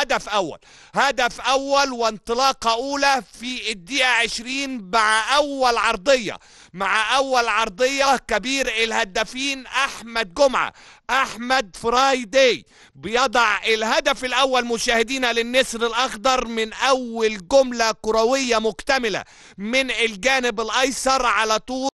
هدف أول هدف أول وانطلاقة أولى في الدقيقة 20 مع أول عرضية مع أول عرضية كبير الهدافين أحمد جمعة أحمد فرايدي بيضع الهدف الأول مشاهدينا للنسر الأخضر من أول جملة كروية مكتملة من الجانب الأيسر على طول